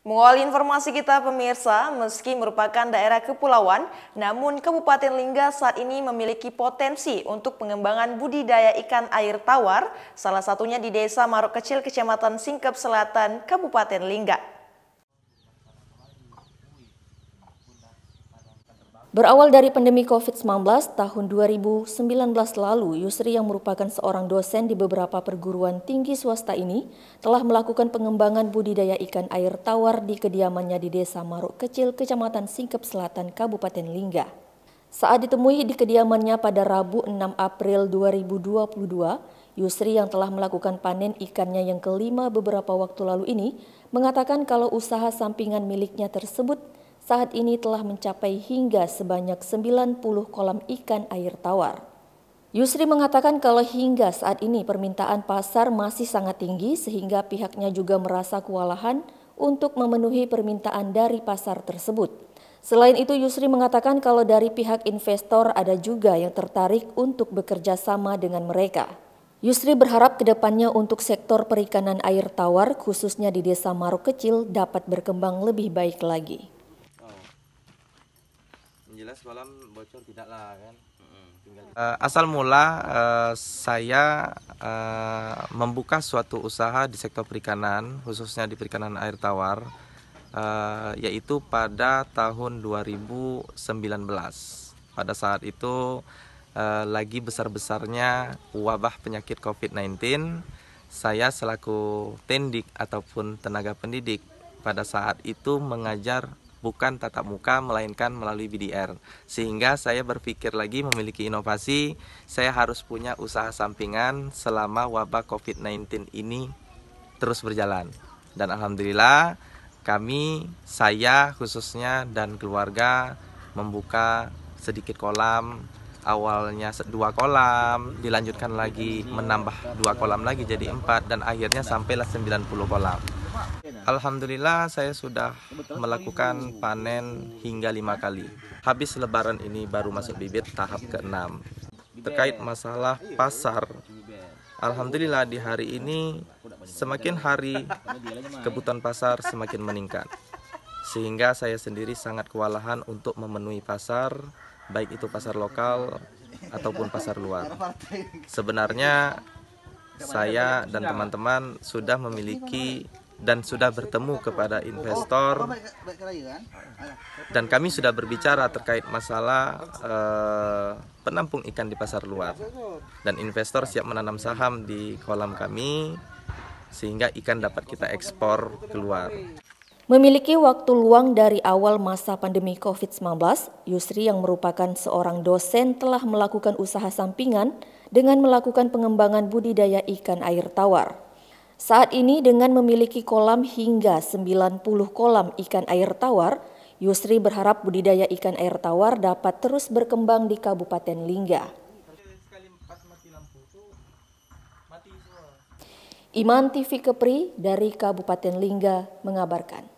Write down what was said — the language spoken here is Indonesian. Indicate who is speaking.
Speaker 1: Mengawali informasi kita pemirsa, meski merupakan daerah kepulauan, namun Kabupaten Lingga saat ini memiliki potensi untuk pengembangan budidaya ikan air tawar, salah satunya di Desa Marok Kecil, Kecamatan Singkep Selatan, Kabupaten Lingga. Berawal dari pandemi COVID-19 tahun 2019 lalu, Yusri yang merupakan seorang dosen di beberapa perguruan tinggi swasta ini telah melakukan pengembangan budidaya ikan air tawar di kediamannya di Desa Maruk Kecil, Kecamatan Singkep Selatan, Kabupaten Lingga. Saat ditemui di kediamannya pada Rabu 6 April 2022, Yusri yang telah melakukan panen ikannya yang kelima beberapa waktu lalu ini mengatakan kalau usaha sampingan miliknya tersebut saat ini telah mencapai hingga sebanyak 90 kolam ikan air tawar. Yusri mengatakan kalau hingga saat ini permintaan pasar masih sangat tinggi sehingga pihaknya juga merasa kewalahan untuk memenuhi permintaan dari pasar tersebut. Selain itu Yusri mengatakan kalau dari pihak investor ada juga yang tertarik untuk bekerja sama dengan mereka. Yusri berharap kedepannya untuk sektor perikanan air tawar khususnya di desa Maruk Kecil dapat
Speaker 2: berkembang lebih baik lagi jelas kolam bocor lah kan eh, asal mula uh, saya uh, membuka suatu usaha di sektor perikanan khususnya di perikanan air tawar uh, yaitu pada tahun 2019 pada saat itu uh, lagi besar-besarnya wabah penyakit COVID-19 saya selaku tendik ataupun tenaga pendidik pada saat itu mengajar bukan tatap muka melainkan melalui BDR. Sehingga saya berpikir lagi memiliki inovasi, saya harus punya usaha sampingan selama wabah COVID-19 ini terus berjalan. Dan alhamdulillah kami, saya khususnya dan keluarga membuka sedikit kolam awalnya dua kolam dilanjutkan lagi menambah dua kolam lagi jadi empat dan akhirnya sampailah puluh kolam Alhamdulillah saya sudah melakukan panen hingga lima kali. Habis lebaran ini baru masuk bibit tahap ke-6. Terkait masalah pasar, Alhamdulillah di hari ini semakin hari kebutuhan pasar semakin meningkat. Sehingga saya sendiri sangat kewalahan untuk memenuhi pasar, baik itu pasar lokal ataupun pasar luar. Sebenarnya saya dan teman-teman sudah memiliki dan sudah bertemu kepada investor oh, kan? dan kami sudah berbicara terkait masalah eh, penampung ikan di pasar luar dan investor siap menanam saham di kolam kami sehingga ikan dapat kita ekspor keluar.
Speaker 1: Memiliki waktu luang dari awal masa pandemi COVID-19, Yusri yang merupakan seorang dosen telah melakukan usaha sampingan dengan melakukan pengembangan budidaya ikan air tawar. Saat ini dengan memiliki kolam hingga 90 kolam ikan air tawar, Yusri berharap budidaya ikan air tawar dapat terus berkembang di Kabupaten Lingga. Iman TV Kepri dari Kabupaten Lingga mengabarkan.